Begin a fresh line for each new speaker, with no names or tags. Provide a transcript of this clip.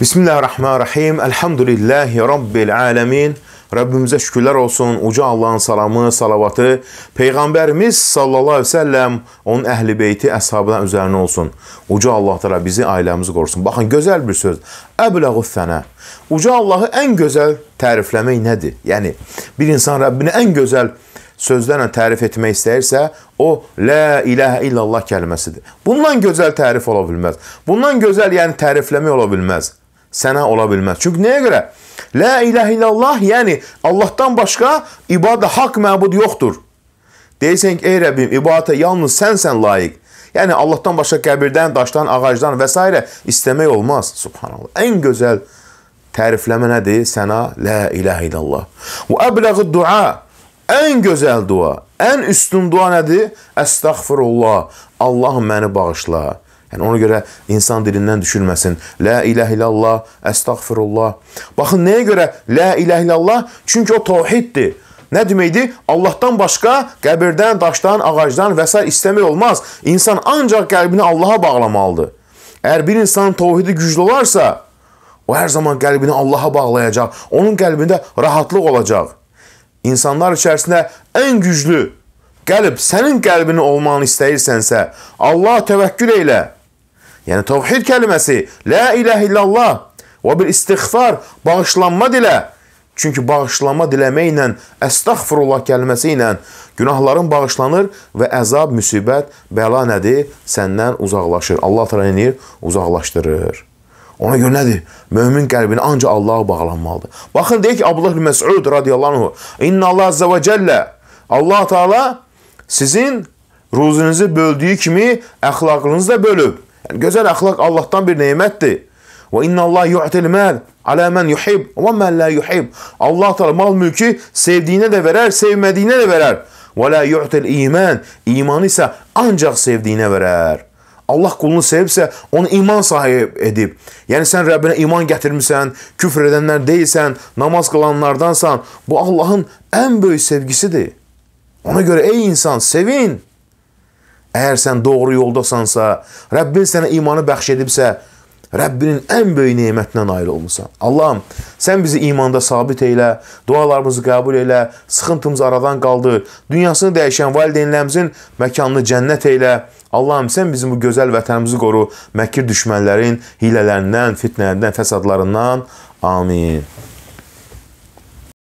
Bismillahirrahmanirrahim. Elhamdülillahi Rabbil alemin. Rəbbimizə şükürlər olsun. Uca Allahın salamı, salavatı peyğəmbərimiz sallallahu əleyhi və səlləm, onun əhli-beyti, əshabına üzərinə olsun. Uca Allah təala bizi, ailəmizi qorusun. Baxın, gözəl bir söz. Əbləğus sənə. Uca Allahı ən gözəl tərifləmək nədir? Yəni bir insan Rəbbini ən gözəl sözlərlə tərif etmək istəyirsə, o la ilahe illallah kəlməsidir. Bundan gözəl tərif ola bilməz. Bundan gözəl yəni tərifləmək ola bilməz sənə ola bilməz. Çünki nəyə görə? La ilahe illallah, yəni Allahdan başqa ibadə haqq məbud yoxdur. Deyirsən ki, ey Rəbbim, ibadətə yalnız sənsən layiq. Yəni Allahdan başqa qəbirdən, daşdan, ağacdan və s. istəmək olmaz. Subhanallah. Ən gözəl tərifləmə nədir? Sənə la ilahe illallah. Və əbləğü dua. Ən gözəl dua, ən üstün dua nədir? Əstəğfirullah. Allahım məni bağışla. Yəni ona görə insan dilindən düşülməsin. La ilahe illallah, estağfirullah. Baxın nəyə görə la ilahe illallah? Çünki o təvhiddir. Nə deməkdir? Allahdan başqa qəbirdən, daşdan, ağacdan və s. istəmək olmaz. İnsan ancaq qəlbini Allaha bağlamalıdır. Əgər bir insanın təvhidi güclü olarsa, o hər zaman qəlbini Allaha bağlayacaq. Onun qəlbində rahatlıq olacaq. İnsanlar içərisində ən güclü qəlb sənin qəlbini olmanı istəyirsənsə, Allah təvəkkül elə. Yəni təvhid kəlməsi, la ilahe illallah və bil istighfar, bağışlanma dilə. Çünki bağışlanma diləməklə, əstəğfirullah kəlməsi ilə günahların bağışlanır və əzab, müsibət, bəla nədir? Səndən uzaqlaşır. Allah təala eləyir, uzaqlaşdırır. Ona görə nədir? Mömin qəlbini ancaq Allaha bağlanmalıdır. Baxın deyək ki, Abdullah ibn Məsud radiyallahu anhu, "İnna Allah azza və cəllə" Allah Taala sizin ruzunuzu böldüyü kimi əxlaqınızı da bölüb. Yəni gözəl əxlaq Allahdan bir nemətdir. Və innallah yu'til mal alə men yuhib və men la yuhib. Allah təala mal mülkü sevdiyinə də verər, sevmədiyinə də verər. Və la yu'til iman. İmanı isə ancaq sevdiyinə verər. Allah qulunu sevibsə, onu iman sahib edib. Yəni sən Rəbbinə iman gətirmisən, küfr edənlər deyilsən, namaz qılanlardansan. Bu Allahın ən böyük sevgisidir. Ona görə ey insan, sevin. Əgər sən doğru yoldasansa, Rəbbin sənə imanı bəxş edibsə, Rəbbinin ən böyük nemətinə nail olmusan. Allahım, sən bizi imanda sabit elə, dualarımızı qəbul elə, sıxıntımızı aradan qaldır, dünyasını dəyişən valideynlərimizin məkanını cənnət elə. Allahım, sən bizim bu gözəl vətənimizi qoru, məkir düşmənlərin hilələrindən, fitnələrindən, fəsadlarından. Amin.